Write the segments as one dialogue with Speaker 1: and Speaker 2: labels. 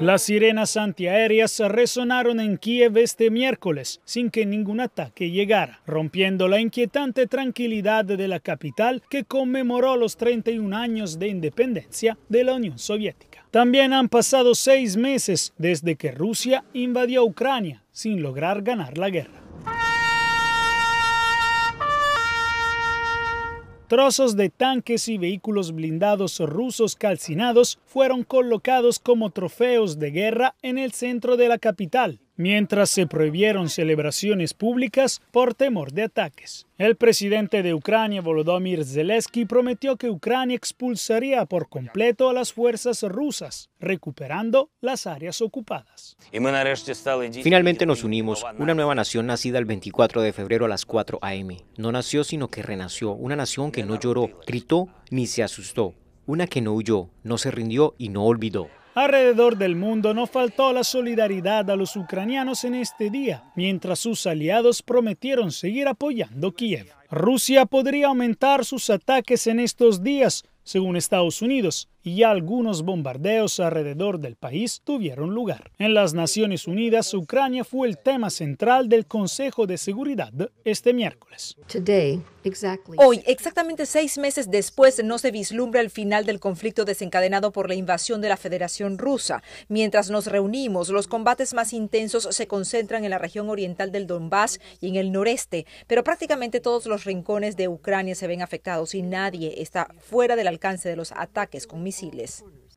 Speaker 1: Las sirenas antiaéreas resonaron en Kiev este miércoles sin que ningún ataque llegara, rompiendo la inquietante tranquilidad de la capital que conmemoró los 31 años de independencia de la Unión Soviética. También han pasado seis meses desde que Rusia invadió Ucrania sin lograr ganar la guerra. Trozos de tanques y vehículos blindados rusos calcinados fueron colocados como trofeos de guerra en el centro de la capital mientras se prohibieron celebraciones públicas por temor de ataques. El presidente de Ucrania, Volodymyr Zelensky, prometió que Ucrania expulsaría por completo a las fuerzas rusas, recuperando las áreas ocupadas.
Speaker 2: Finalmente nos unimos, una nueva nación nacida el 24 de febrero a las 4 a.m. No nació sino que renació, una nación que no lloró, gritó ni se asustó, una que no huyó, no se rindió y no olvidó.
Speaker 1: Alrededor del mundo no faltó la solidaridad a los ucranianos en este día, mientras sus aliados prometieron seguir apoyando Kiev. Rusia podría aumentar sus ataques en estos días, según Estados Unidos, y algunos bombardeos alrededor del país tuvieron lugar. En las Naciones Unidas, Ucrania fue el tema central del Consejo de Seguridad este miércoles.
Speaker 2: Hoy, exactamente seis meses después, no se vislumbra el final del conflicto desencadenado por la invasión de la Federación Rusa. Mientras nos reunimos, los combates más intensos se concentran en la región oriental del Donbass y en el noreste, pero prácticamente todos los rincones de Ucrania se ven afectados y nadie está fuera del alcance de los ataques con misiles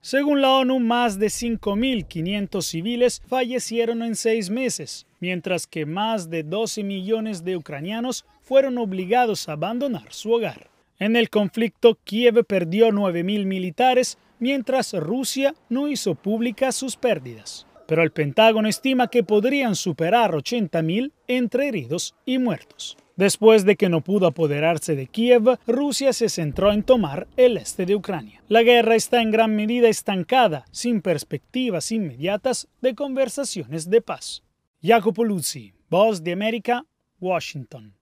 Speaker 1: según la ONU, más de 5.500 civiles fallecieron en seis meses, mientras que más de 12 millones de ucranianos fueron obligados a abandonar su hogar. En el conflicto, Kiev perdió 9.000 militares, mientras Rusia no hizo públicas sus pérdidas. Pero el Pentágono estima que podrían superar 80.000 entre heridos y muertos. Después de que no pudo apoderarse de Kiev, Rusia se centró en tomar el este de Ucrania. La guerra está en gran medida estancada, sin perspectivas inmediatas de conversaciones de paz. Jacopo Luzzi, Voz de América, Washington.